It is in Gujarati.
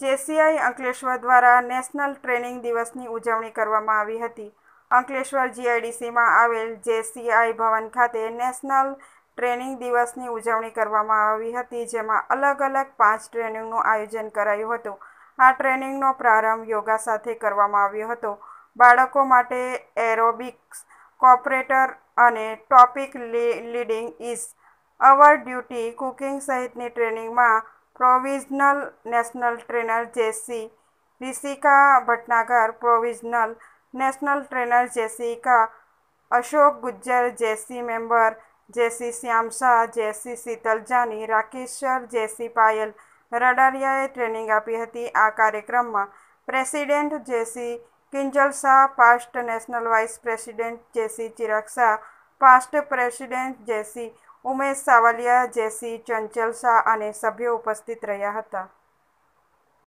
જેસીઆઈ અંકલેશ્વર દ્વારા નેશનલ ટ્રેનિંગ દિવસની ઉજવણી કરવામાં આવી હતી અંકલેશ્વર જીઆઈડીસીમાં આવેલ જેસીઆઈ ભવન ખાતે નેશનલ ટ્રેનિંગ દિવસની ઉજવણી કરવામાં આવી હતી જેમાં અલગ અલગ પાંચ ટ્રેનિંગનું આયોજન કરાયું હતું આ ટ્રેનિંગનો પ્રારંભ યોગા સાથે કરવામાં આવ્યો હતો બાળકો માટે એરોબિક્સ કોપરેટર અને topic leading is our duty cooking સહિતની ટ્રેનિંગમાં provisional national trainer JC Rishika Bhatnagar provisional national trainer Jessica Ashok Gujjar JC member JC Shyam Shah JC Sheetal Jani Rakesh JC Payal રડારિયાએ ટ્રેનિંગ આપી હતી આ કાર્યક્રમમાં president JC Kinjal Shah past national vice president JC Chirag Shah past president JC Umesh Savaliya JC Chanchal Shah અને સભ્યો ઉપસ્થિત રહ્યા હતા